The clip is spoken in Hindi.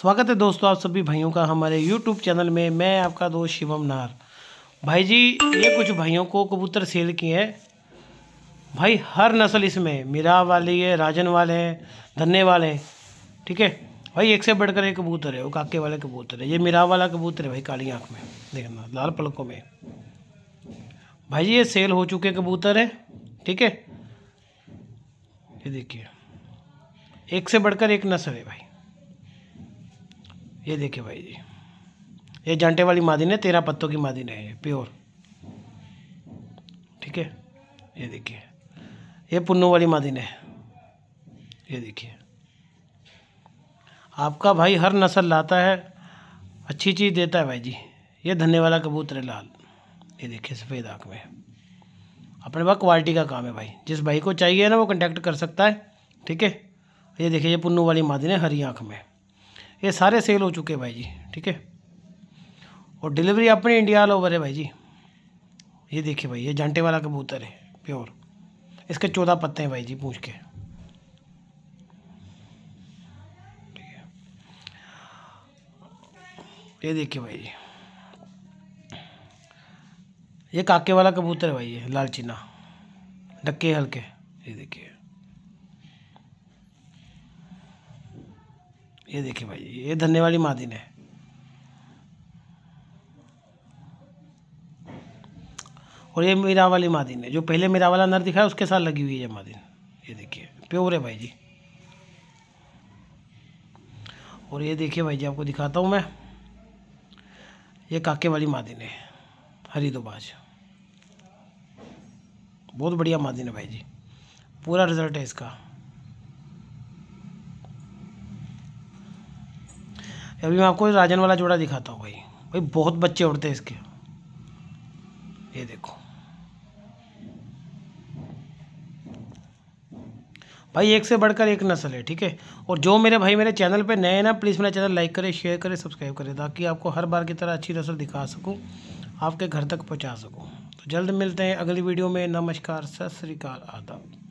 स्वागत है दोस्तों आप सभी भाइयों का हमारे यूट्यूब चैनल में मैं आपका दोस्त शिवम नार भाई जी ये कुछ भाइयों को कबूतर सेल किए हैं भाई हर नस्ल इसमें मीरा वाली है राजन वाले हैं धन्य वाले हैं ठीक है भाई एक से बढ़कर एक कबूतर है वो काके वाले कबूतर है ये मीरा वाला कबूतर है भाई काली आँख में देखना लाल पलकों में भाई जी ये सेल हो चुके कबूतर है ठीक है ये देखिए एक से बढ़कर एक नस्ल है भाई ये देखिए भाई जी ये जंटे वाली मादिन है तेरह पत्तों की मादिन है ये प्योर ठीक है ये देखिए ये पुन्नू वाली मादिन है ये देखिए आपका भाई हर नस्ल लाता है अच्छी चीज़ देता है भाई जी ये धन्य वाला कबूतर है लाल ये देखिए सफ़ेद आँख में अपने पास क्वालिटी का काम है भाई जिस भाई को चाहिए ना वो कंटेक्ट कर सकता है ठीक है ये देखिए ये पुन्नू वाली मादिन है हरी आँख में ये सारे सेल हो चुके हैं भाई जी ठीक है और डिलीवरी अपने इंडिया ऑल ओवर है भाई जी ये देखिए भाई ये झांटे वाला कबूतर है प्योर इसके चौदह पत्ते हैं भाई जी पूछ के ये देखिए भाई जी ये काके वाला कबूतर है भाई ये लाल चीना डक्के हल्के ये देखिए ये देखिए भाई ये धन्य वाली मादिन है और ये मीरा वाली मादिन है जो पहले मीरा वाला नर दिखा है उसके साथ लगी हुई है मादिन ये देखिए प्योर है भाई जी और ये देखिए भाई जी आपको दिखाता हूँ मैं ये काके वाली मादिन है हरी दोबाज बहुत बढ़िया मादिन है भाई जी पूरा रिजल्ट है इसका अभी मैं आपको राजन वाला जोड़ा दिखाता हूँ भाई भाई बहुत बच्चे उड़ते हैं इसके ये देखो भाई एक से बढ़कर एक नस्ल है ठीक है और जो मेरे भाई मेरे चैनल पे नए हैं ना प्लीज़ मेरा चैनल लाइक करें शेयर करें सब्सक्राइब करें ताकि आपको हर बार की तरह अच्छी नस्ल दिखा सकूँ आपके घर तक पहुँचा सकूँ तो जल्द मिलते हैं अगली वीडियो में नमस्कार सत श्रीकाल आदाब